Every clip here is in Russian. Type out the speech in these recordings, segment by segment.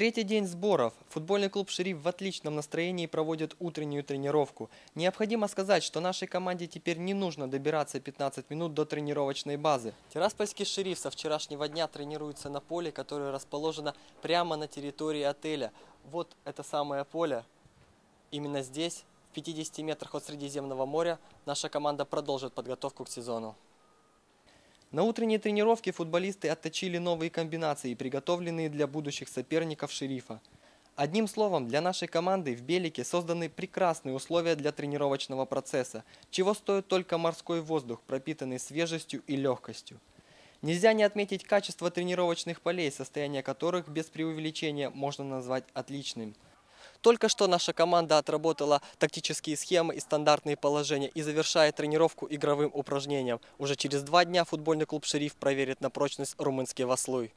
Третий день сборов. Футбольный клуб «Шериф» в отличном настроении проводит утреннюю тренировку. Необходимо сказать, что нашей команде теперь не нужно добираться 15 минут до тренировочной базы. Тираспольский «Шериф» со вчерашнего дня тренируется на поле, которое расположено прямо на территории отеля. Вот это самое поле. Именно здесь, в 50 метрах от Средиземного моря, наша команда продолжит подготовку к сезону. На утренней тренировке футболисты отточили новые комбинации, приготовленные для будущих соперников шерифа. Одним словом, для нашей команды в Белике созданы прекрасные условия для тренировочного процесса, чего стоит только морской воздух, пропитанный свежестью и легкостью. Нельзя не отметить качество тренировочных полей, состояние которых без преувеличения можно назвать отличным – только что наша команда отработала тактические схемы и стандартные положения и завершает тренировку игровым упражнением. Уже через два дня футбольный клуб «Шериф» проверит на прочность румынский «Васлуй».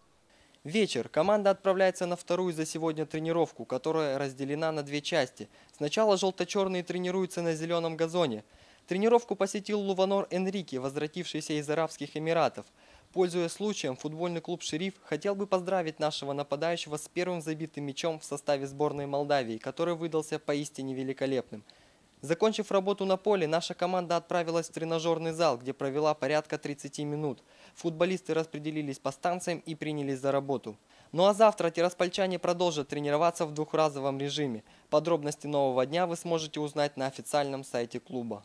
Вечер. Команда отправляется на вторую за сегодня тренировку, которая разделена на две части. Сначала желто-черные тренируются на зеленом газоне. Тренировку посетил Луванор Энрике, возвратившийся из Арабских Эмиратов. Пользуясь случаем, футбольный клуб «Шериф» хотел бы поздравить нашего нападающего с первым забитым мячом в составе сборной Молдавии, который выдался поистине великолепным. Закончив работу на поле, наша команда отправилась в тренажерный зал, где провела порядка 30 минут. Футболисты распределились по станциям и принялись за работу. Ну а завтра тираспольчане продолжат тренироваться в двухразовом режиме. Подробности нового дня вы сможете узнать на официальном сайте клуба.